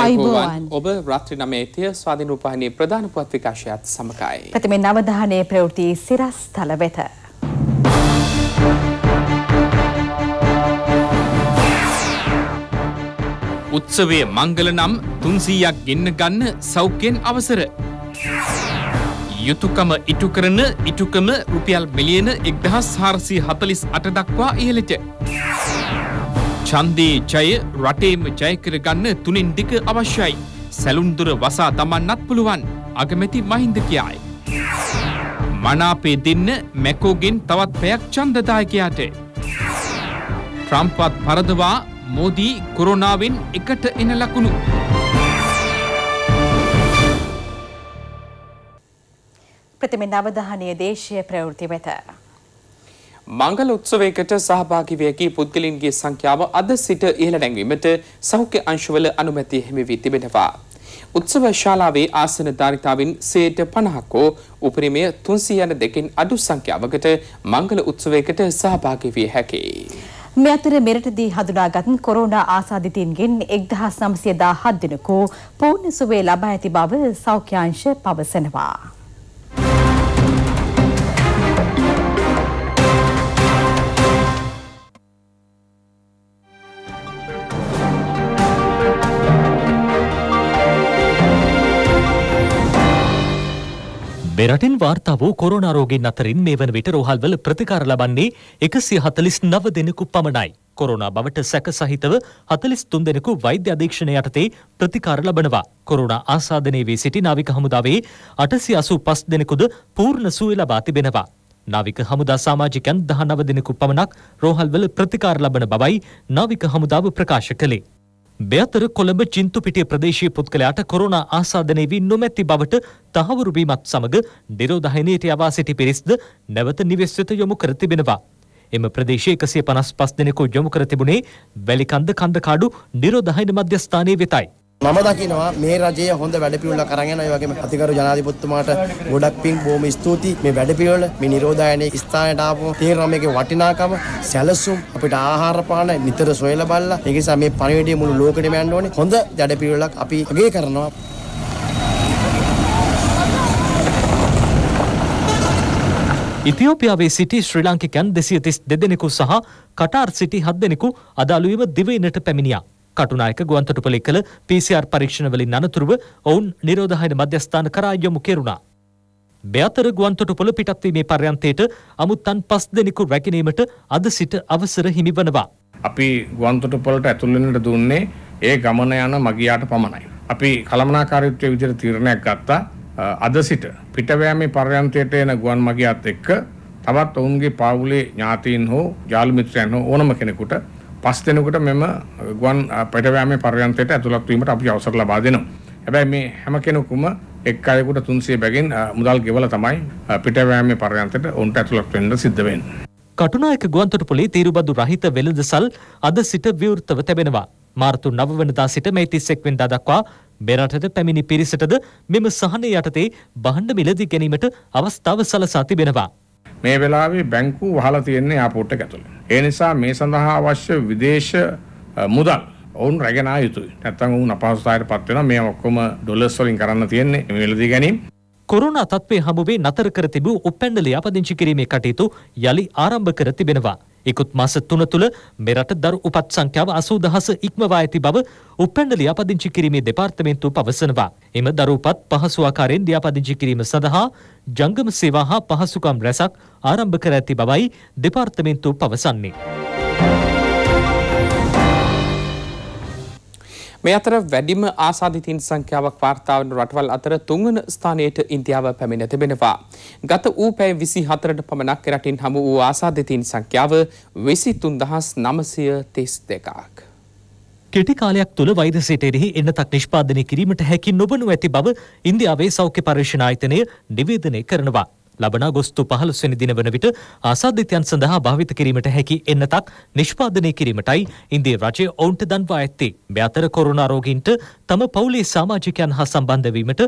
අයිබෝවන් ඔබ රත්‍රි නමේතිය ස්වාධීන රූපහිනී ප්‍රධාන පුවත් විකාශයත් සමකයි. ප්‍රථමයෙන් නවධානයේ ප්‍රවෘත්ති සිරස්තල වෙත. උත්සවයේ මංගල නම් 300ක් ගෙන්න ගන්න සෞඛ්‍යයෙන් අවසර. යුතුයකම ඉටු කරන ඉටුකම රුපියල් මිලියන 1448 දක්වා ඉහළට. ඡන්දේ ජය රටේම ජය කරගන්න තුනෙන් දිග අවශ්‍යයි. සැලුන්දුර වසා තමන්නත් පුළුවන්. අගමැති මහින්ද කියායි. මනාපේ දෙන්න මැකෝගෙන් තවත් පැයක් ඡන්දදායකයාට. ට්‍රම්ප්වත් පරදවා මෝදී කොරෝනාවෙන් එකට එන ලකුණු. ප්‍රතිමෙන් අවධානය දේශය ප්‍රවෘති වෙත. මංගල උත්සවයකට සහභාගී විය කී පුද්ගලින්ගේ සංඛ්‍යාව අද සිට ඉහළ නැංවීමට සෞඛ්‍ය අංශවල අනුමැතිය හිමි වී තිබෙනවා. උත්සව ශාලාවේ ආසන ධාරිතාවෙන් 50ක් හෝ උපරිමය 302කින් අඩු සංඛ්‍යාවකට මංගල උත්සවයකට සහභාගී විය හැකියි. මේ අතර මෙරටදී හඳුනාගත් කොරෝනා ආසාදිතයින්ගෙන් 1917 දිනකෝ පූර්ණ සුවය ලබා ඇති බව සෞඛ්‍යාංශ පවසනවා. මේ රටින් වාර්තා වූ කොරෝනා රෝගීන් අතරින් මේ වන විට රෝහල්වල ප්‍රතිකාර ලබන්නේ 149 දෙනෙකු පමණයි. කොරෝනා බවට සැක සහිතව 43 දෙනෙකු වෛද්‍ය අධීක්ෂණය යටතේ ප්‍රතිකාර ලබනවා. කොරෝනා ආසාදනයේ වී සිටි නාවික හමුදාවේ 885 දෙනෙකුද පූර්ණ සුවය ලබා තිබෙනවා. නාවික හමුදා සමාජිකයන් 19 දෙනෙකු පමණක් රෝහල්වල ප්‍රතිකාර ලබන බවයි නාවික හමුදාව ප්‍රකාශ කළේ. බෙයතර කොළඹ චින්තුපිටිය ප්‍රදේශයේ පුද්ගලයාට කොරෝනා ආසාදනය වී නොමැති බවට තහවුරු වීමත් සමග නිරෝධායනයට යවා සිටි පිරිස්ද නැවත නිවෙස් වෙත යොමු කර තිබෙනවා. එම ප්‍රදේශයේ 155 දෙනෙකු යොමු කර තිබුණේ වැලිකන්ද කන්දකාඩු නිරෝධායන මධ්‍යස්ථානයේ වෙතයි. මම දකිනවා මේ රජය හොඳ වැඩපිළිවෙලක් අරන් යනවා ඒ වගේම අතිගරු ජනාධිපතිතුමාට ගොඩක් පිං බොහොම ස්තුතියි මේ වැඩපිළිවෙල මේ නිරෝධායනයේ ස්ථානයට ආපුව තේරෙනවා මේකේ වටිනාකම සැලසුම් අපිට ආහාර පාන නිතර සොයලා බලලා ඒක නිසා මේ පණිවිඩය මුළු ලෝකෙටම යන්න ඕනේ හොඳ වැඩපිළිවෙලක් අපි අගය කරනවා ඉතිෝපියාවේ සිටි ශ්‍රී ලාංකිකයන් දෙසිය තිස් දෙදෙනෙකු සහ කටාර් සිටි හත් දෙනෙකු අදාළුවව දිවයිනට පැමිණියා කටුනායක ගුවන්තොටුපලේ කළ PCR පරීක්ෂණවලින් අනතුරුව ඔවුන් නිරෝධායන මධ්‍යස්ථාන කරා යොමු කෙරුණා. මෙතර ගුවන්තොටුපොළ පිටත්වීමේ පර්යන්තයට අමුත්තන් පස් දෙනෙකු රැකිනීමට අද සිට අවසර හිමිවනවා. අපි ගුවන්තොටුපොළට ඇතුළෙනට දුන්නේ ඒ ගමන යන මගියාට පමණයි. අපි කළමනාකාරීත්වය විදිහට තීරණයක් ගත්තා. අද සිට පිටවෑමේ පර්යන්තයට එන ගුවන් මගියාත් එක්ක තවත් ඔවුන්ගේ පාවුලේ ඥාතීන් හෝ යාළු මිත්‍රයන් හෝ ඕනම කෙනෙකුට පස් දෙනෙකුට මෙම ගුවන් පැටවෑමේ පර්යන්තයට ඇතුළත් වීමට අපි අවසර ලබා දෙනවා. හැබැයි මේ හැම කෙනෙකුම එක් අයෙකුට 300 බැගින් මුදල් ගෙවලා තමයි පිටවෑමේ පර්යන්තයට උන්ට ඇතුළත් වෙන්න සිද්ධ වෙන්නේ. කටුනායක ගුවන්තොටුපොලේ තීරුබදු රහිත වෙළඳසල් අද සිට විවෘතව තැබෙනවා. මාර්තු 9 වෙනිදා සිට මේ 31 වෙනිදා දක්වා මෙරටට පැමිණි පිරිසටද මෙම සහනය යටතේ බහඬ මිලදී ගැනීමට අවස්ථාව සලසා තිබෙනවා. මේ වෙලාවේ බැංකුව වහලා තියෙන්නේ ආපෝට් එක ඇතුළේ. ඒ නිසා මේ සඳහා අවශ්‍ය විදේශ මුදල් ඔවුන් රැගෙන ආ යුතුයි. නැත්නම් ඔවුන් අපහසුතාවයට පත් වෙනවා. මේ ඔක්කොම ඩොලර්ස් වලින් කරන්න තියෙන්නේ මේ වෙලදී ගැනීම. කොරුණා තත්ත්වය හමුවේ නතර කර තිබූ උප්පැන්ඩලේ ආපදිංචි කිරීමේ කටයුතු යලි ආරම්භ කර තිබෙනවා. ඉකුත් මාස තුන තුළ මෙරට දරු උපත් සංඛ්‍යාව අසූ දහස ඉක්මවා ඇති බව උප්පැන්ඩ ලියාපදිංචි කිරීමේ දෙපාර්තමේන්තු පවසනවා. එම දරු උපත් පහසු ආකාරයෙන් ලියාපදිංචි කිරීම සඳහා ජංගම සේවා හා පහසුකම් රැසක් ආරම්භ කර ඇති බවයි දෙපාර්තමේන්තු පවසන්නේ. මේ අතර වැඩිම ආසාධිතීන් සංඛ්‍යාවක් වාර්තා වන රටවල් අතර තුන්වන ස්ථානයට ඉන්දියාව පැමිණ තිබෙනවා. ගත වූ පැය 24ට පමණක් රටින් හමු වූ ආසාධිතීන් සංඛ්‍යාව 23932ක්. කෙටි කාලයක් තුළ වෛද්‍ය සිටෙරෙහි එන්නතක් නිෂ්පාදනය කිරීමට හැකි නොබනු ඇති බව ඉන්දියාවේ සෞඛ්‍ය පර්යේෂණ ආයතනය නිවේදනය කරනවා. ලබන අගෝස්තු 15 වෙනි දින වන විට ආසාදිතයන් සඳහා භාවිත කිරීමට හැකි එන්නතක් නිෂ්පාදනය කිරීමටයි ඉන්දිය රජය ඔවුන්ට දන්වා ඇත්තේ. මේ අතර කොරෝනා රෝගීන්ට තම පවුලේ සමාජිකයන් හා සම්බන්ධ වීමට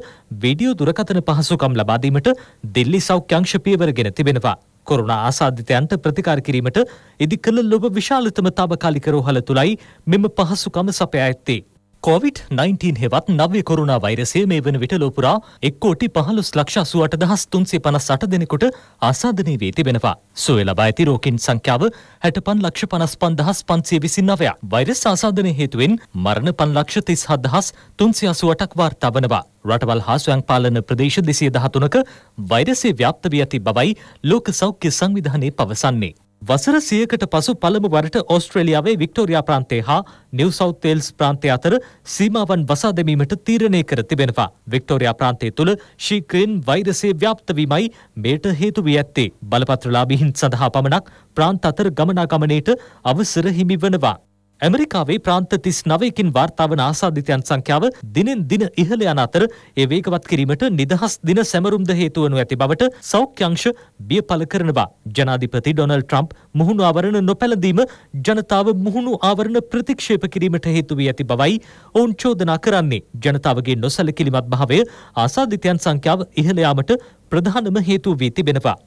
වීඩියෝ දුරකථන පහසුකම් ලබා දීමට දිල්ලි සෞඛ්‍ය අංශ පියවරගෙන තිබෙනවා. කොරුණා ආසාධිතයන්ට ප්‍රතිකාර කිරීමට ඉදිකළ ලොබ විශාලතම තාවකාලික රෝහල තුලයි මෙම පහසුකම සපයා ඇත්තේ. කොවිD- 19 හෙවත් නව්‍ය කොරුණා වෛරසය මේ වන විට ලෝපුරා එක් කෝටි පහළුස් ලක්ෂ අසුවට දහස් තුන්සේ පනස් අට දෙනෙකුට ආසාධනය වී තිබෙනවා. සුව ලබා ඇති රෝකින් සංඛ්‍යාව හැට පන් ලක්ෂ පනස් පන් දහස් පන්සේ විසින් නවය වෛරස් ආසාධනය හේතුවෙන් මරණ පන් ලක්ෂ තිස් හත් දහස් තුන්සේ අසුවටක් වාර්තා වනවා. රටවල් හා ස්වයං පාලන ප්‍රදේශ දෙසිය දහතුනක වෛරසේ ව්‍යාප්ත වී ඇති බවයි ලෝක සෞඛ්‍ය සංවිධානය පවසන්නේ. වසර සියකට පසු පළමු වරට ඔස්ට්‍රේලියාවේ වික්ටෝරියා ප්‍රාන්තය හා නිව් සවුත් වේල්ස් ප්‍රාන්තය අතර සීමාවන් වසා දැමීමට තීරණය කර තිබෙනවා. වික්ටෝරියා ප්‍රාන්තය තුළ ශීක්‍රයෙන් වෛරසය ව්‍යාප්ත වීමයි මේට හේතු වී ඇත්තේ. බලපත්‍රලාභීන් සඳහා පමණක් ප්‍රාන්ත අතර ගමනාගමනයට අවසර හිමි වනවා. ඇමරිකාවේ ප්‍රාන්ත තිස් නවයකින් වාර්තාාවන ආසාධිතයන් සංඛ්‍යාව දිනෙන් දින ඉහළ යන අතර ඒ වේගවත් කිරීමට නිදහස් දින සැමරුම්ද හේතුවනු ඇති බවට සෞඛ්‍යංශ බිය පල කරනවා. ජනාධිපති ඩොනල් ට්‍රම්ප් මුහුණු ආවරණ නොපැළඳීම ජනතාව මුහුණු ආවරණ ප්‍රතික්ෂේප කිරීමට හේතුවී ඇති බවයි ඔවුන් චෝදනා කරන්නේ. ජනතාවගේ නොසැලකිලිමත් භාවය ආසාධිතයන් සංඛ්‍යාව ඉහළයාමට ප්‍රධානම හේතු වී තිබෙනවා.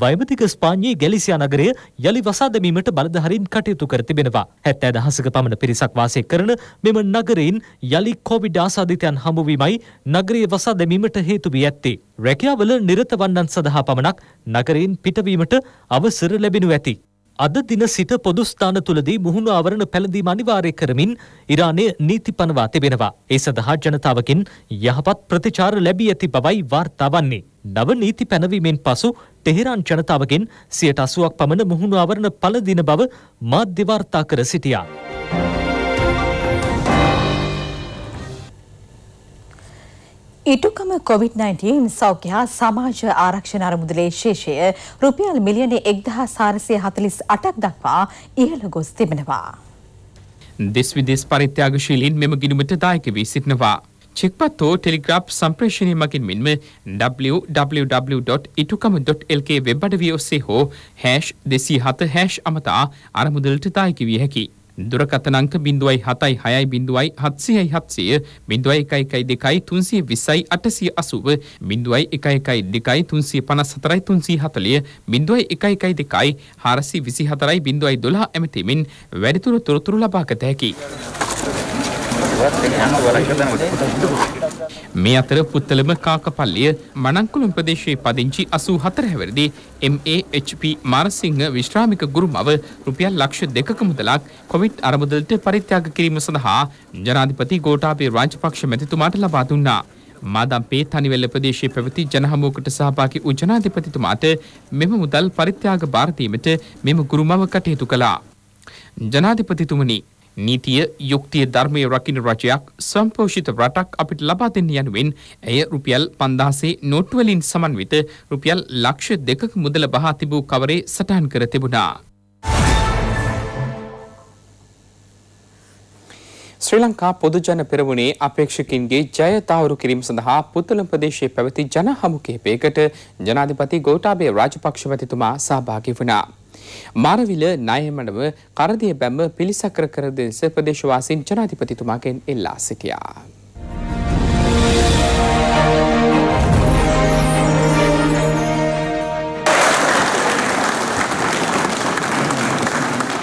වෛමතික ස්පාඤ්ඤයේ ගැලිසියා නගරය යලි වසා දැමීමට බලධාරීන් කටයුතු කර තිබෙනවා. 70 දහසක පමණ පිරිසක් වාසය කරන මෙම නගරයෙන් යලි කොවිඩ් ආසාදිතයන් හමුවීමයි නගරයේ වසා දැමීමට හේතු වී ඇත්තේ. රැකියාවල නිරත වන්නන් සඳහා පමණක් නගරයෙන් පිටවීමට අවසර ලැබෙනු ඇති. අද දින සිට පොදු ස්ථාන තුලදී මුහුණු ආවරණ පැළඳීම අනිවාර්ය කරමින් ඉරානය නීති පනවා තිබෙනවා. ඒ සඳහා ජනතාවකින් යහපත් ප්‍රතිචාර ලැබී ඇති බවයි වාර්තා වන්නේ. නව නීති පැනවීමෙන් පසු ටෙහෙරන් ජනතාවගෙන් සියට අසුවක් පමණ මුහුණු අවරණ පලදින බව මාධ්‍යවාර්තා කර සිටියා. ඉටුකම කොවිD-19 සෞඛ්‍ය සමාජ ආරක්ෂණ අරමුදලේ ශේෂය රුපියල් මිලියන එක්දහා සාරසය හතලිස් අටක් දක්වා ඉහළ ගොස් තිබෙනවා. දෙස් විදෙස් පරිත්‍යාගශීලින් මෙම ගිනුමට දායක වී සිටිනවා. චෙක්පත් හෝ ටෙලිග්‍රාප් සම්ප්‍රේෂණය මගින් මෙන්ම www.ඉටුකම.lk වෙබ් අඩවිය ඔස්සේ හෝ හැෂ් දෙසී හත හැෂ් අමතා අරමුදලට දායකි විය හැකි. දුරකතනංක බිඳුවයි හතයි හයයි බිඳුවයි හත්සියයි හත්සය බිඳුවයි එකයි එකයි දෙකයි තුන්සිය විසයි අටසිය අසුව බිඳුවයි එකයි එකයි දෙකයි තුන්සිය පනස් සතරයි තුන්සී හතලිය බිඳුවයි එකයි එකයි දෙකයි හාරසි විසි හතරයි බිඳුවයි දොලා ඇමතිමින් වැඩිතුර තොරතුරු ලබාගත හැකි. මේ අතර පුත්තලම කාකපල්ලිය මනංකුළුම් ප්‍රදේශයේ පදිංචි 84 හැවිරිදි MAHP මාරසිංහ විශ්‍රාමික ගුරුමව රුපියල් ලක්ෂ දෙකක මුදලක් කොවිඩ් අරමුදලට පරිත්‍යාග කිරීම සඳහා ජනාධිපති ගෝඨාභය රාජපක්ෂ මැතිතුමාට ලබා දුන්නා. මාදම්පේ තනිවැල්ල ප්‍රදේශයේ පැවති ජනහමුවකට සහභාගී වූ ජනාධිපතිතුමාට මෙම මුදල් පරිත්‍යාග භාර දීමට මෙම ගුරුමව කටයුතු කළා. ජනාධිපතිතුමනි නීතිය යුක්තිය ධර්මය රකින රජයක් සම්පෝෂිත රටක් අපිට ලබා දෙන්න යනුවෙන් ඇය රුපියල් පන්දාසේ නෝට්වලින් සමන්විත රුපියල් ලක්ෂ දෙකක මුදල බහා තිබූ කවරේ සටහන් කර තිබුණා. ශ්‍රී ලංකා පොදුජන පෙරවුණේ අපේක්ෂකින්ගේ ජය තහවුරු කිරීම සඳහා පුත්තලම් ප්‍රදේශයේ පැවති ජන හමු කිහිපයකට ජනාධිපති ගෝඨාභය රාජපක්ෂ මැතිතුමා සහභාගී වුණා. මරවිල නයමඩම කරදිය බැම්ම පිළිසකර කර දෙස ප්‍රදේශවාසින් ජනාධිපතිතුමාගෙන් ඉල්ලා සිටියා.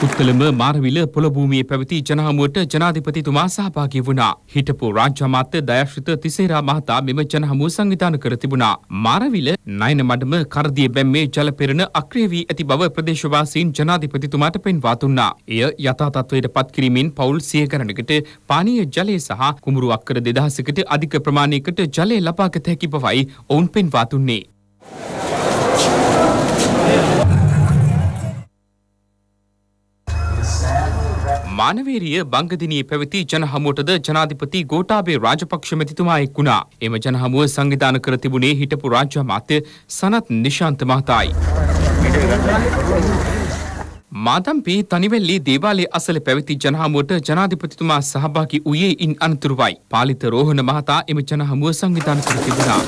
පුත්කළඹ මාරවිල පොළභූමියේ පැවති ජනහමුවට ජනාධිපතිතුමා සහභාගී වුණා. හිටපු රාජ්‍ය අමාත්‍ය දයශ්‍රිත තිසේරා මහතා මෙම ජනහමුව සංවිධාන කර තිබුණා. මාරවිල නයන මඩම කරදිය බැම්මේ ජල පෙරණ අක්‍රිය වී ඇති බව ප්‍රදේශවාසීන් ජනාධිපතිතුමාට පෙන්වා දුන්නා. එය යථා තත්ත්වයට පත් කිරීමෙන් පවුල් සිය ගණනකට පානීය ජලය සහ කුමරු අක්කර 2000කට අධික ප්‍රමාණයකට ජලය ලබාගත හැකි බවයි ඔවුන් පෙන්වා දුන්නේ. මානවේරිය බංගදිනයේ පැවති ජනහමුවටද ජනාධිපති ගෝඨාභය රාජපක්ෂ මැතිතුමා එක් වුණා. එම ජනහමුව සංවිධාන කර තිබුණේ හිටපු රාජ්‍ය අමාත්‍ය සනත් නිශාන්ත මහතායි. මාතම්පි තනිවැල්ලි දේවාලය අසල පැවති ජනහමුවට ජනාධිපතිතුමා සහභාගි වූයේ ඉන් අනතුරුවයි. පාලිත රෝහණ මහතා එම ජනහමුව සංවිධාන කර තිබුණා.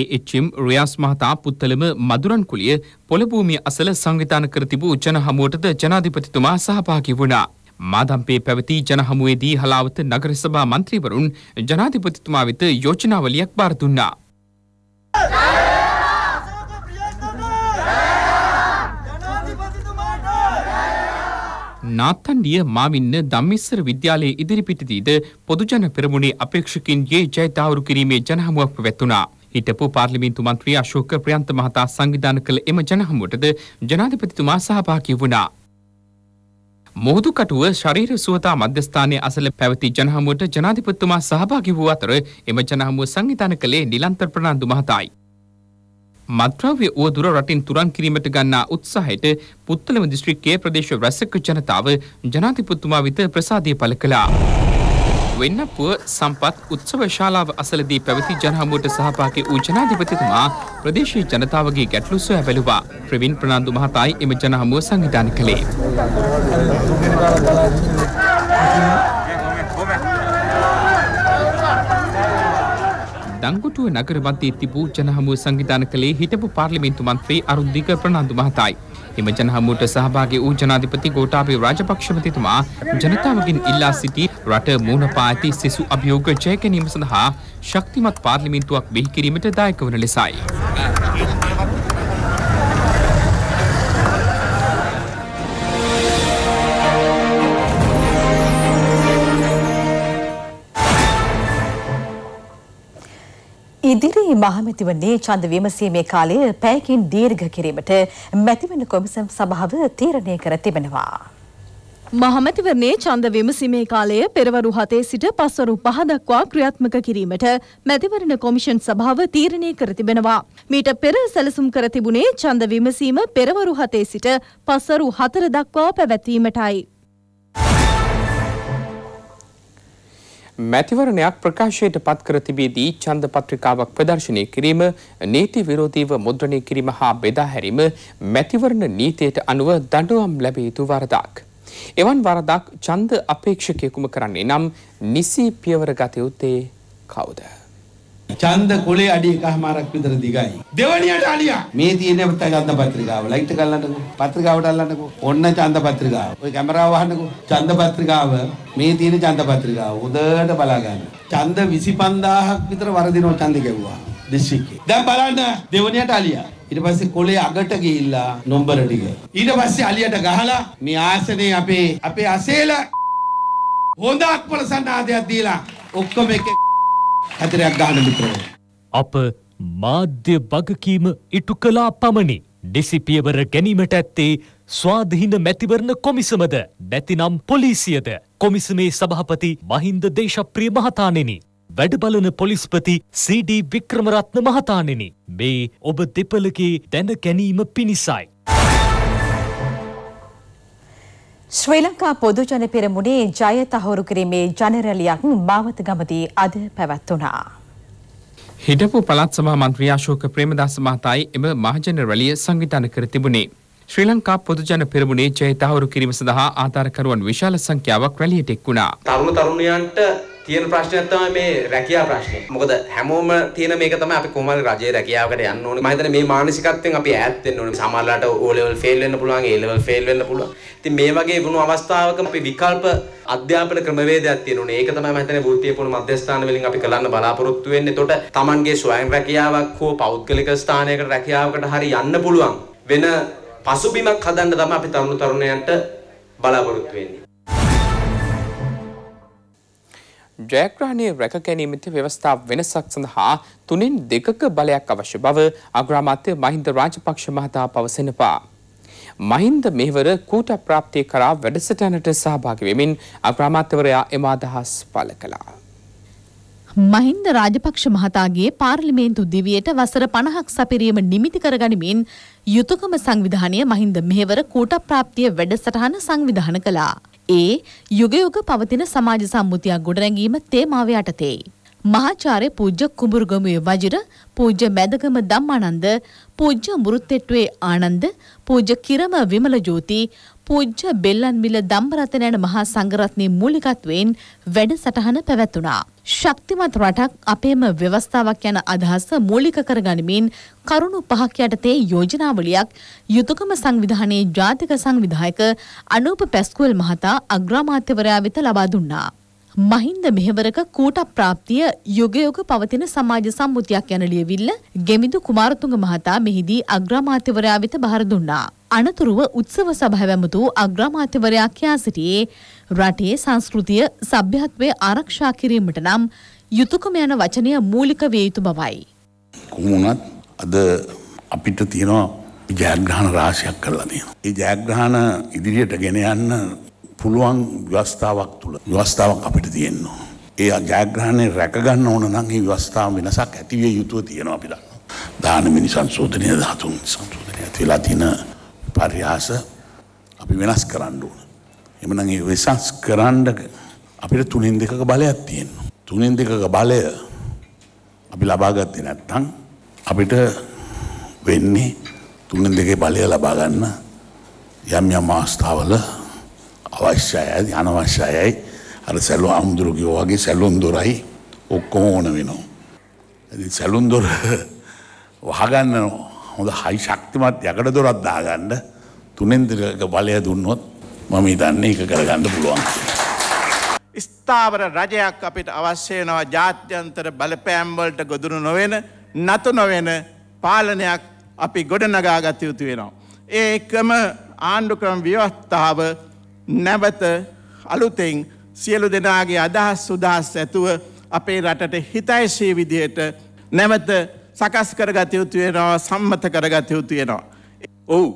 ඒචම් රියස් මහතා පුත්තලම මදුරන් කුලිය පොළභූමිය අසල සංවිධාන කර තිබූ ජනහමුවටද ජනාධිපතිතුමා සහභාගි වුණා. මාදම්පේ පැවති ජනහමුවේදී හලාවත නගර සභා මන්ත්‍රීවරුන් ජනාධිපතිතුමා වෙත යෝජනාවලියක් බාර දුන්නා. නාත්තන්ඩිය මාවින්න දම්මිස්සර විද්‍යාලයේ ඉදිරිපිටදීද පොදුජන පෙරමුණේ අපේක්ෂකින්ගේ ජයතාවරු කිරීමේ ජනහමුවක් පැවැත්වනා. හිටපු පාර්ලිමේන්තු මන්ත්‍රී අශෝක ප්‍රියන්ත මහතා සංවිධාන කළ එම ජනහමුවටද ජනාධිපතිතුමා සහභාගී වුණා. මොහුදුකටුව ශරීර සුවතා මධ්‍යස්ථානය අසල පැවති ජනහමුවට ජනාධිපතිතුමා සහභාගී වූ අතර එම ජනහමුව සංවිධාන කළේ නිලන්තර ප්‍රනාන්දු මහතායි. මත්‍රව්‍ය ඕදුර රටින් තුරන් කිරීමට ගන්නා උත්සාහයට පුත්තලම දිස්ත්‍රික්කයේ ප්‍රදේශ රැසක ජනතාව ජනාධිපතිතුමා වෙත ප්‍රසාදය පළ කළා. වෙන්නපුව සම්පත් උත්සව ශාලාව අසලදී පැවති ජනහමුවට සහභාගී වූ ජනාධිපතිතුමා ප්‍රදේශීය ජනතාවගේ ගැටලු සොයා බැලුවා. ප්‍රවීන් ප්‍රනාන්දු මහතායි එම ජනහමුව සංවිධානය කළේ. දංගුටුව නගර මැදදී තිබූ ජනහමුව සංවිධානය කළේ හිටපු පාර්ලිමේන්තු මන්ත්‍රී අරුන්දික ප්‍රනාන්දු මහතායි. නිමජන හමුවට සහභාගී වූ ජනාධිපති ගෝඨාභය රාජපක්ෂමතිතුමා ජනතාවගෙන් ඉල්ලා සිටි රට මූණ පා ඇති සිසු අභියෝග ජය ගැනීම සඳහා ශක්තිමත් පාර්ලිමේන්තුවක් බිහි කිරීමට දායක වන ලෙසයි. ඉදිරි මහමැතිවන්නේ ඡන්ද විමසීමේ කාලය පැයකින් දීර්ඝ කිරීමට මැතිවරණ කොමිසම් සභාව තීරණය කර තිබෙනවා. මහමැතිවරණයේ ඡන්ද විමසීමේ කාලය පෙරවරු 7 සිට පස්වරු 5 දක්වා ක්‍රියාත්මක කිරීමට මැතිවරණ කොමිෂන් සභාව තීරණය කර තිබෙනවා. මීට පෙර සැලසුම් කර තිබුණේ ඡන්ද විමසීම පෙරවරු 7 සිට පස්වරු 4 දක්වා පැවැත්වීමටයි. මැතිවරණයක් ප්‍රකාශයට පත් කර තිබේදී ඡන්ද පත්‍රිකාවක් ප්‍රදර්ශනය කිරීම නීති විරෝධීව මුද්‍රණය කිරීම හා බෙදා හැරීම මැතිවරණ නීතියට අනුව දඬුවම් ලැබිය යුතු වරදක්. එවන් වරදක් ඡන්ද අපේක්ෂකයෙකුම කරන්නේ නම් නිසි පියවර ගත යුත්තේ කවුද? ඡන්ද කුලේ අඩි එකහමාරක් විතර දිගයි. දෙවණියට අලියා. මේ තියෙන්නේ ඡන්ද පත්‍රිකාව. ලයිට් එක අල්ලන්නකෝ. පත්‍රිකාවට අල්ලන්නකෝ. ඔන්න ඡන්ද පත්‍රිකාව. ඔය කැමරාව වහන්නකෝ. ඡන්ද පත්‍රිකාව මේ තියෙන ඡන්ද පත්‍රිකාව. හොඳට බලා ගන්න. ඡන්ද 25000ක් විතර වරදිනව ඡන්ද ගැව්වා. දිස්ත්‍රික්කේ. දැන් බලන්න දෙවණියට අලියා. ඊට පස්සේ කොලේ අගට ගිහිල්ලා නොම්බර ටික. ඊට පස්සේ අලියට ගහලා මේ ආසනේ අපේ අපේ අසේලා හොඳ අත්පල සන්නාදයක් දීලා ඔක්කොම එකේ හැතරයක් ගහන මිත්‍රයෝ. අප මාධ්‍ය වගකීම ඉටු කළා පමණි. ඩෙසි පියවර ගැනීමට ඇත්තේ ස්වාධීන මැතිවරණ කොමිසමද නැතිනම් පොලිසියද කොමිසමේ සභහපති මහින්ද දේශප්‍රිය මහතානෙනි. වැඩබලන පොලිස්පති CD වික්‍රමරත්න මහතානෙනි. මේ ඔබ දෙපලගේ දැන ගැනීම පිණිසයි. ශ්‍රී ලංකා පොදුජන පෙරමුණේ ජය තහවුරු කිරීමේ ජනරැලියක් මාවතගමදී අද පැවැත්වුණා. හිටපු පළත් සභා මන්ත්‍රී අශෝක ප්‍රේමදාස මහතායි එම මහජන රැලිය සංවිධානය කර තිබුණේ. ශ්‍රී ලංකා පොදුජන පෙරමුණේ ජය තහවුරු කිරීම සඳහා ආධාරකරුවන් විශාල සංඛ්‍යාවක් රැලියට එක් වුණා. තරුණ තරුණියන්ට තියෙන ප්‍රශ්නයක් තමයි මේ රැකියා ප්‍රශ්නේ. මොකද හැමෝම තියෙන මේක තමයි අපි කොහොමද රජයේ රැකියාවකට යන්න ඕනේ. මම හිතන්නේ මේ මානසිකත්වයෙන් අපි ඈත් වෙන්න ඕනේ. සමහරලාට O level fail වෙන්න පුළුවන්, A level fail වෙන්න පුළුවන්. ඉතින් මේ වගේ වුණු අවස්ථාවක අපි විකල්ප අධ්‍යාපන ක්‍රමවේදයක් තියෙනුනේ. ඒක තමයි මම හිතන්නේ වෘත්තීයපුන මධ්‍යස්ථාන වලින් අපි කරන්න බලාපොරොත්තු වෙන්නේ. එතකොට Tamanගේ ස්වයං රැකියාවක් හෝ පෞද්ගලික ස්ථානයකට රැකියාවකට හරි යන්න පුළුවන්. වෙන පසුබිමක් හදන්න තමයි අපි තරුණ තරුණයන්ට බලාපොරොත්තු වෙන්නේ. ජයග්‍රහණය රැක ගැනීමට ව්‍යවස්ථා වෙනසක් සඳහා තුනෙන් දෙකක බලයක් අවශ්‍ය බව අග්‍රාමාත්‍ය මහින්ද රාජපක්ෂ මහතා පවසනවා. මහින්ද මෙහෙවර කූට ප්‍රාප්තිය කරා වැඩසටහනට සහභාගි වෙමින් අග්‍රාමාත්‍යවරයා එම අදහස් පළ කළා. මහින්ද රාජපක්ෂ මහතාගේ පාර්ලිමේන්තු දිවියට වසර 50ක් සපිරීම නිමිති කරගනිමින් යුතුයකම සංවිධානය මහින්ද මෙහෙවර කූට ප්‍රාප්තිය වැඩසටහන සංවිධාන කළා. ඒ යුග යුග පවතින සමාජ සම්මුතියක් ගොඩනැගීම තේමාව යටතේයි. මහාචාර්ය පූජ්‍ය කුඹුරුගමුවේ වජිර, පූජ්‍ය මැදගම ධම්මානන්ද, පූජ්‍ය මුරුත්තෙට්ටුවේ ආනන්ද, පූජ්‍ය කිරම විමල ජෝති, පූජ්‍ය බෙල්ලන්විල ධම්මරතන යන මහා සංඝරත්නයේ මූලිකත්වයෙන් වැඩසටහන පැවැතුණා. ශක්තිමත් රටක් අපේම ව්‍යවස්ථාවක් යන අදහස මූලික කරගනිමින් කරුණු පහක් යටතේ යෝජනාවලියක් යුතුයකම සංවිධානයේ ජාතික සංවිධායක අනූප පැස්කුවල් මහතා අග්‍රාමාත්‍යවරයා වෙත ලබා දුන්නා. මහින්ද මෙහෙවරක කූට ප්‍රාප්තිය යුග යුග පවතින සමාජ සම්මුතියක් යන ලියවිල්ල ගෙමිදු කුමාරතුංග මහතා මෙහිදී අග්‍රාමාත්‍යවරයා වෙත බහර දුන්නා. අනතුරුව උත්සව සභාව ඇමතු අග්‍රාමාත්‍යවරයා කියා සිටියේ රටේ සංස්කෘතිය සભ્યත්වයේ ආරක්ෂා කිරීමට නම් යුතුයකම යන වචනය මූලික වේ යුතු බවයි. කොහොමුණත් අද අපිට තියෙනවා ජයග්‍රහණ රාශියක් කරලා තියෙනවා. ඒ ජයග්‍රහණ ඉදිරියට ගෙන යන්න පුළුවන් ව්‍යවස්ථාවක් තුළ ව්‍යවස්ථාවක් අපිට තියෙන්නවා. ඒ ජයග්‍රහණය රැකගන්න ඕන නම් ඒ ව්‍යවස්ථාව වෙනසක් ඇතිවිය යුතුව තියෙනවා අපි දන්න. දානමිනි සංශෝධනය ධාතුන් සංශෝධනය ඇති වෙලා තියෙන පරිහාස අපි වෙනස් කරන්න ඕන. එමනම් ඒ වෙනස් කරන්න අපිට තුනෙන් දෙකක බලයක් තියෙනවා. තුනෙන් දෙකක බලය අපි ලබා ගත්තේ නැත්නම් අපිට වෙන්නේ තුනෙන් දෙකේ බලය ලබා ගන්න යම් යම් අවස්ථාවල අවශ්‍යයයි අනවශ්‍යයයි අර සැලු හාමුදුරුවෝ වගේ සැලුන් දොරයි ඔක්කොම ඕන වෙනවා. ඉතින් සැලුන් දොර වහගන්න හොඳ හයි ශක්තිමත් යකඩ දොරක් දාගන්න තුනෙන් දෙක බලය දුන්නොත් මම හිතන්නේ ඒක කරගන්න පුළුවන්. ස්ථාවර රජයක් අපිට අවශ්‍ය වෙනවා ජාත්‍යන්තර බලපෑම් වලට ගොදුරු නොවන නතු නොවන පාලනයක් අපි ගොඩනගා ගත යුතු වෙනවා. ඒකම ආණ්ඩුක්‍රම ව්‍යවස්ථාව නැවත අලුතෙන් සියලු දෙනාගේ අදහස් සුදහස් ඇතුව අපේ රටට හිතයිශී විදියට නැවත සකස් කරගත යුතුයෙනවා සම්මත කරගත යුතුයෙනවා. ඔවු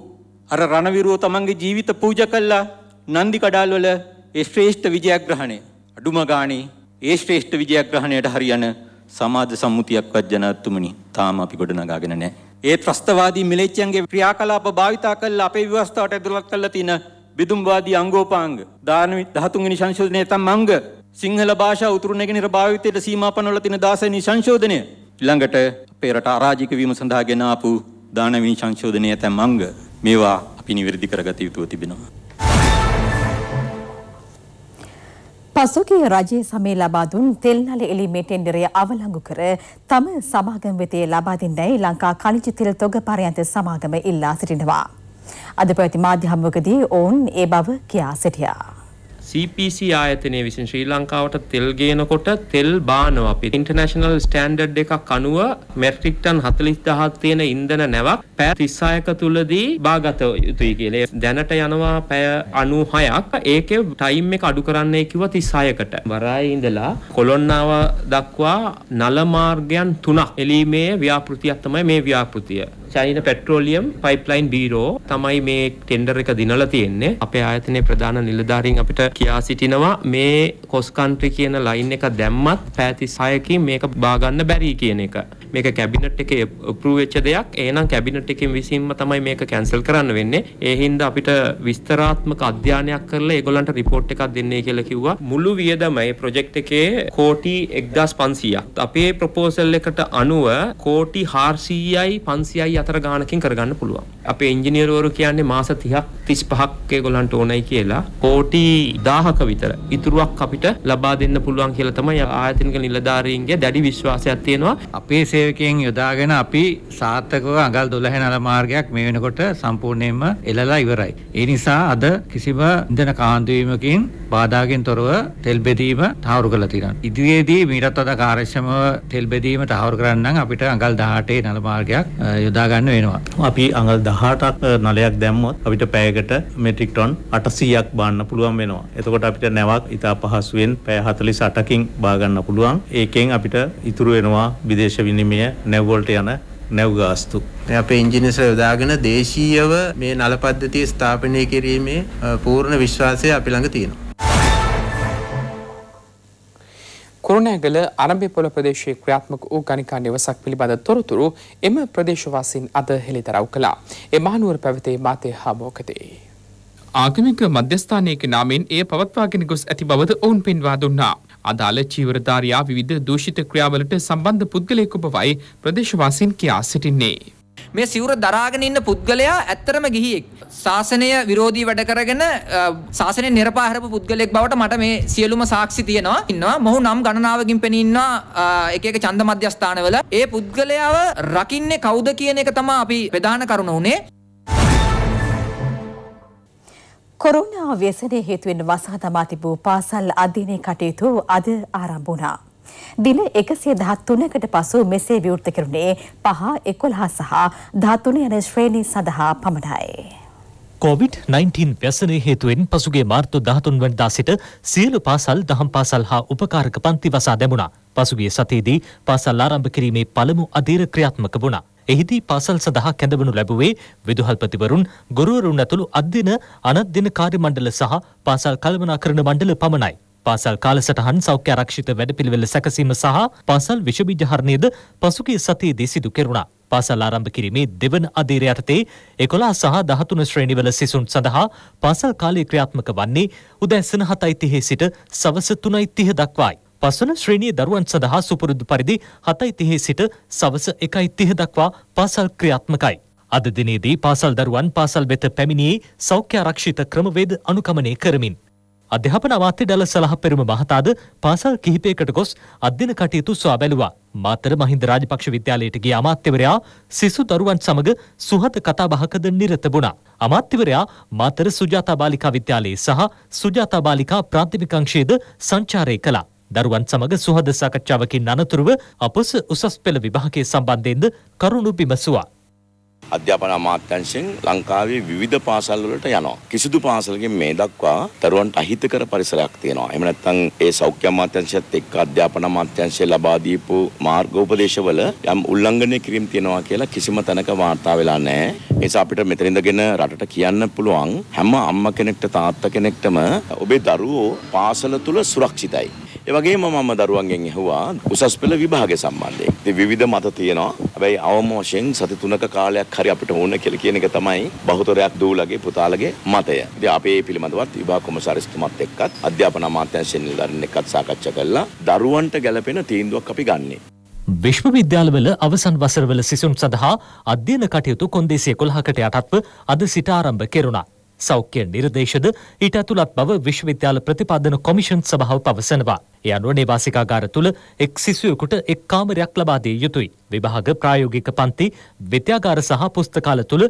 අර රණවිරුව තමන්ගේ ජීවිත පූජ කල්ලා නන්දි කඩාල්වල ඒ ශ්‍රේෂ්ඨ විජයග්‍රහණය අඩුම ගානේ ඒ ශ්‍රේෂ්ඨ විජයග්‍රහණයට හරියන සමාජ සම්මුතියක්වත් ජනතුමනි තාම අපි ගොඩනගාගෙන නැහැ. ඒ ත්‍රස්තවාදී මිලේච්ඡයන්ගේ ක්‍රියාකලාප භාවිතා කරලා අපේ ව්‍යවස්ථාවට ඇතුළත් කරලා තියෙන බිදුම්වාදී අංගෝපාංග ධාර්මි 13 වෙනි සංශෝධනය තම අංග සිංහල භාෂාව උතුරු නැගෙනහිර භාවිතයට සීමා පනවලා තියෙන 16 වෙනි සංශෝධනය ඊළඟට අපේ රට අරාජික වීම සඳහා ගෙන ආපු 19 වෙනි සංශෝධනය තම අංග මේවා අපි නිවැරදි කරගත යුතුව තිබෙනවා පසුගිය රජයේ සමය ලබා දුන් තෙල්නල එළීමේ ටෙන්ඩරය අවලංගු කර තම සමාගම් වෙතේ ලබා දෙන්නයි ලංකා කනිජ තෙල් තොග පරයන්ත සමාගම ඉල්ලා සිටිනවා. අද පැවති මාධ්‍ය හමුවකදී ඔවුන් ඒ බව කියා සිටියා. CPC ආයතනය විසින් ශ්‍රී ලංකාවට තෙල් ගේනකොට තෙල් බානවා අපි. ඉන්ටර්නැෂනල් ස්ටෑන්ඩඩ් එකක් අනුව මෙට්‍රික් ටන් 40000ක් තියෙන ඉන්ධන නැවක් පැය 36ක තුලදී බාගත යුතුයි කියලා. දැනට යනවා පැය 96ක්. ඒකේ ටයිම් එක අඩු කරන්නයි කිව්ව 36කට. වරායේ ඉඳලා කොලොන්නාව දක්වා නල මාර්ගයන් තුනක් එළීමේ ව්‍යාපෘතියක් තමයි මේ ව්‍යාපෘතිය. චයින පෙට්‍රෝලියම් පයිප්ලයින් බීරෝ තමයි මේ ටෙන්ඩර් එක දිනලා තියෙන්නේ. අපේ ආයතනයේ ප්‍රධාන නිලධාරීන් අපිට කියා සිටිනවා මේ කොස් කන්ට්‍රි කියන ලයින් එක දැම්මත් පැය 36කින් මේක බාගන්න බැරි කියන එක. මේක කැබිනට් එකේ අප්‍රූව් වෙච්ච දෙයක්. එහෙනම් කැබිනට් එකෙන් විසින්ම තමයි මේක කැන්සල් කරන්න වෙන්නේ. ඒ හින්දා අපිට විස්තරාත්මක අධ්‍යයනයක් කරලා ඒගොල්ලන්ට රිපෝට් එකක් දෙන්නේ කියලා කිව්වා. මුළු වියදම මේ ප්‍රොජෙක්ට් එකේ කෝටි 1500ක්. අපේ ප්‍රොපෝසල් එකට අනුව කෝටි 400යි 500යි 4 ගානකින් කරගන්න පුළුවන්. අපේ ඉංජිනේරවරු කියන්නේ මාස 30ක් 35ක් ඒගොල්ලන්ට ඕනයි කියලා කෝටි 1000ක විතර ඉතුරුවක් අපිට ලබා දෙන්න පුළුවන් කියලා තමයි ආයතනික නිලධාරීන්ගේ දැඩි විශ්වාසයක් තියෙනවා. අපේ සේවකයන් යොදාගෙන අපි සාර්ථකව අඟල් 12 නල මාර්ගයක් මේ වෙනකොට සම්පූර්ණයෙන්ම එළලා ඉවරයි. ඒ නිසා අද කිසිම ඉන්ධන කාන්දවීමකින් බාධාගෙන් තොරව තෙල් බෙදීම තහවුරු කරලා තියෙනවා. ඉදිරියේදී මීටත් වඩා කාර්යක්ෂමව තෙල් බෙදීම තහවුරු කරන්න නම් අපිට අඟල් 18 නල මාර්ගයක් යොදා ගන්න වෙනවා. අපි අඟල් 18ක් නලයක් දැම්මොත් අපිට පැයකට මෙට්‍රික් ටොන් 800ක් බාන්න පුළුවන් වෙනවා. එතකොට අපිට නැවක් ඉතා පහසුවෙන් පැය 48කින් බා ගන්න පුළුවන්. ඒකෙන් අපිට ඉතුරු වෙනවා විදේශ විනිමය නැව් වලට යන නැව් ගාස්තු. අපේ ඉංජිනේසර යොදාගෙන දේශීයව මේ නල පද්ධතිය ස්ථාපනය කිරීමේ පූර්ණ විශ්වාසය අපි ළඟ තියෙනවා. කුරුණෑගල අරඹිපොළ ප්‍රදේශයේ ක්‍රියාත්මක වූ ගණිකා නිවසක් පිළිබඳ තොරතුරු එම ප්‍රදේශවාසීන් අද හෙළිදරව් කළා. ඒ මහනුවර පැවතේ මාතේ හා මොකදේ. ආගමික මධ්‍යස්ථානයක නාමෙන් එය පවත්වාගෙන ගොස් ඇති බවද ඔවුන් පෙන්වා දුන්නා. අදාළ චීවරධාරයා විවිධ දූෂිත ක්‍රියාවලට සම්බන්ධ පුද්ගලයෙකු බවයි ප්‍රදේශවාසීන් කියා සිටින්නේ. මේ සිවුර දරාගෙන ඉන්න පුද්ගලයා ඇත්තරම ගිහියෙක්. ශාසනය විරෝධී වැඩ කරගෙන ශාසනය නිරපා හැරපු පුද්ගලෙක් බවට මට මේ සියලුම සාක්ෂි තියෙනවා. ඉන්නවා. මොහු නම් ගණනාවකින් පෙනී ඉන්නවා එක එක ඡන්ද මධ්‍යස්ථානවල. ඒ පුද්ගලයාව රකින්නේ කවුද කියන එක තමයි අපි ප්‍රධාන කරුණ උනේ. කොරෝනා ව්‍යසනය හේතුවෙන් වසහ තමා තිබූ පාසල් අධ්‍යයනය කටයුතු අද ආරම්භ වුණා. දින 113කට පසු මෙසේ විවෘත කෙරුණේ 5 11 සහ 13 යන ශ්‍රේණී සඳහා පමණයි. COVID-19 ව්‍යසනය හේතුවෙන් පසුගේ මාර්තු 13 වනදා සිට සියලු පාසල් දහම් පාසල් හා උපකාරක පන්ති වසා දැමුණා. පසුගිය සතියේදී පාසල් ආරම්භ කිරීමේ පළමු අධීර ක්‍රියාත්මක වුණා. එහිදී පාසල් සඳහා කැඳවනු ලැබුවේ විදුහල්පතිවරුන්, ගුරුවරුන් ඇතුළු අධ්‍යන අනධ්‍යන කාර්ය මණ්ඩල සහ පාසල් කළමනාකරණ මණ්ඩල පමණයි. පාසල් කාලසටහන් සෞඛ්‍ය ආරක්ෂිත වැඩපිළිවෙල සැකසීම සහ පාසල් විෂබීජ හරණයද පසුගිය සතියේදී සිදු කෙරුණා. පාසල් ආරම්භ කිරීමේ දෙවන අධීර යටතේ 11 සහ 13 ශ්‍රේණිවල සිසුන් සඳහා පාසල් කාලය ක්‍රියාත්මක වන්නේ උදැසන 7:30 සිට සවස 3:30 දක්වායි. පසුන ශ්‍රේණියේ දරුවන් සඳහා සුපුරුදු පරිදි 7:30 සිට සවස 1:30 දක්වා පාසල් ක්‍රියාත්මකයි. අද දිනේදී පාසල් දරුවන් පාසල් වෙත පැමිණියේ සෞඛ්‍ය ආරක්ෂිත ක්‍රමවේද අනුගමනය කරමින් අධ්‍යාපන අමාත්‍ය ඩල සලහපෙරුම මහතාද පාසල් කිහිපයකට ගොස් අධ්‍යන කටයුතු සොයා බැලුවා. මාතර මහින්ද රාජපක්ෂ විද්‍යාලයට ගිය අමාත්‍යවරයා සිසු දරුවන් සමග සුහද කතා බහකද නිරත වුණා. අමාත්‍යවරයා මාතර සුජාතා බාලිකා විද්‍යාලයේ සහ සුජාතා බාලිකා ප්‍රාථමික අංශයේද සංචාරය කළා. දරුවන් සමග සුහද සාකච්ඡාවකින් අනතුරුව අපොස උසස් පෙළ විභාගයේ සම්බන්ධයෙන්ද කරුණු විමසුවා. අධ්‍යාපන අමාත්‍යංශයෙන් ලංකාවේ විවිධ පාසල් වලට යනවා. කිසිදු පාසලකින් මේ දක්වා දරුවන්ට අහිතකර පරිසරයක් තියෙනවා. එහෙම නැත්නම් ඒ සෞඛ්‍ය අමාත්‍යංශයත් එක්ක අධ්‍යාපන අමාත්‍යංශය ලබා දීපු මාර්ගෝපදේශවල යම් උල්ලංඝනය කිරීම තියෙනවා කියලා කිසිම තැනක වාර්තා වෙලා නැහැ. නිසා අපිට මෙතනින්දගෙන රටට කියන්න පුළුවන් හැම අම්ම කෙනෙක්ට තාත්තා කෙනෙක්ටම ඔබේ දරුවෝ පාසල තුල සුරක්ෂිතයි. ඒ වගේම මම දරුවන්ගෙන් ඇහුවා උසස් පෙළ විභාගය සම්බන්ධයෙන්. ඉතින් විවිධ මත තියෙනවා. හැබැයි අවම වශයෙන් සති තුනක කාලයක් හරි අපිට ඕන කියලා කියන එක තමයි බහුතරයක් දූලගේ පුතාලගේ මතය. ඉතින් අපි මේ පිළිබඳවත් විභාග කොමසාරිස්තුමත් එක්කත් අධ්‍යාපන අමාත්‍යාංශ නිලධාරීන් එක්කත් සාකච්ඡා කළා. දරුවන්ට ගැළපෙන තීන්දුවක් අපි ගන්නේ. විශ්වවිද්‍යාලවල අවසන් වසරවල සිසුන් සඳහා අධ්‍යයන කටයුතු කොන්දේසිය කොළහකට යටත්ව අද සිට ආරම්භ කෙරුණා. සෞඛ්‍ය නිර්දේශද ඊට ඇතුළත් බව විශ්වවිද්‍යාල ප්‍රතිපාදන කොමිෂන් සභාව පවසනවා. ඒ අනුව නිවාසිකාගාර තුළ එක් සිසුවෙකුට එක් කාමරයක් ලබා දිය යුතුයි. විභාග ප්‍රායෝගික පන්ති විද්‍යාගාර සහ පුස්තකාල තුළ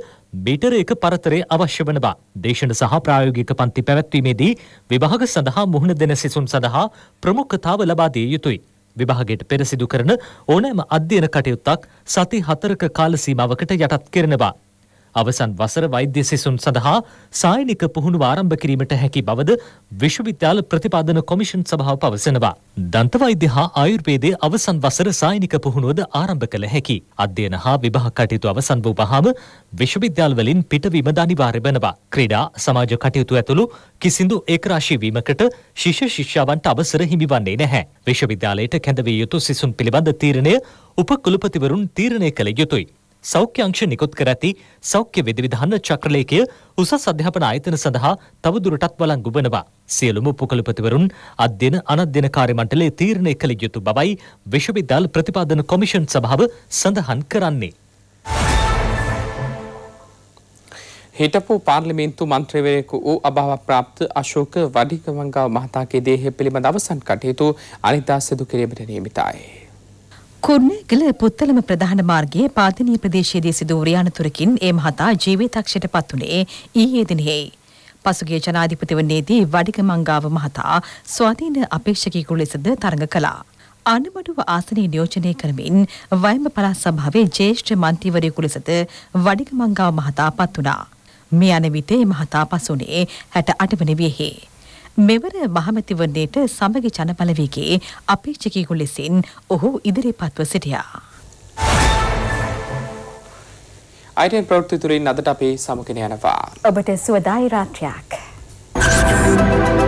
මීටර එක පරතරය අවශ්‍ය වනවා. දේශන සහ ප්‍රායෝගික පන්ති පැවැත්වීමේදී විභාග සඳහා මුහුණ දෙන සිසුන් සඳහා ප්‍රමුඛතාව ලබා දිය යුතුයි. විභාගයට පෙර සිදු කරන ඕනෑම අධ්‍යයන කටයුත්තක් සති හතරක කාල සීමාවකට යටත් කරනවා. අවසන් වසර වෛද්‍ය සිසුන් සඳහා සායනික පුහුණුව ආරම්භ කිරීමට හැකි බවද විශ්වවිද්‍යාල ප්‍රතිපාදන කොමිෂන් සභාව පවසනවා. දන්ත වෛද්‍ය හා ආයුර්වේදයේ අවසන් වසර සායනික පුහුණුවද ආරම්භ කළ හැකි. අධ්‍යයන හා විභාග කටයුතු අවසන් වූ පහම විශ්වවිද්‍යාල වලින් පිටවීම ද අනිවාර්ය වෙනවා. ක්‍රීඩා සමාජ කටයුතු ඇතුළු කිසිදු ඒකරාශී වීමකට ශිෂ්‍ය ශිෂ්‍යාවන්ට අවසර හිමිවන්නේ නැහැ. විශ්වවිද්‍යාලයට කැඳවිය යුතු සිසුන් පිළිබඳ තීරණය උපකුලපතිවරුන් තීරණය කළ යුතුයි. සෞඛ්‍ය අංශ නිකුත් කර ඇති සෞඛ්‍ය විධිවිධාන චක්‍රලේඛය උසස් අධ්‍යාපන ආයතන සඳහා තවදුරටත් වලංගු වනවා. සියලුම උපකුලපතිවරුන් අධ්‍යන අනධ්‍යන කාර්ය මණ්ඩලයේ තීරණය කළ යුතු බවයි විශ්වවිද්‍යාල ප්‍රතිපාදන කොමිෂන් සභාව සඳහන් කරන්නේ. හිටපු පාර්ලිමේන්තු මන්ත්‍රවරයෙකු වූ අභාව ප්‍රාප්ත අශෝක වඩිකමංගාව මහතාගේ දේහය පිළිබඳ අවසන් කටයුතු අනිදා සිදු කිරීමට නියමිතයි. කුරුණෑගල පුත්තලම ප්‍රධාන මාර්ගයේ පාදනීය ප්‍රදේශයේදී සිදු වූ රියානතුරකින් ඒ මහතා ජීවිතක්ෂයට පත් වුණේ ඊයේ දිනෙහි. පසුගිය ජනාධිපතිවන්නේදී වඩිකමංගාව මහතා ස්වාධීන අපේක්ෂකයෙකු ලෙසද තරඟ කළා. අනුබඩුව ආසනය නියෝජනය කරමින් වයඹ පළාත් සභාවේ ජ්‍යෙෂ්ඨ මන්ත්‍රීවරයෙකු ලෙසද වඩිකමංගාව මහතා පත් වුණා. මේ අනවිතේ මහතා පසුනේ 68 වන වියෙහි. මෙවර මහමැතිවරණයට සමගි ජනපලවේගේ අපේක්ෂකයෙකු ලෙසින් ඔහු ඉදිරිපත්ව සිටියා. අයිටන් ප්‍රවෘත්ති තුළින් අදට අපේ සමගෙන යනවා. ඔබට සුවදායි රාත්‍රයක්. Thank you.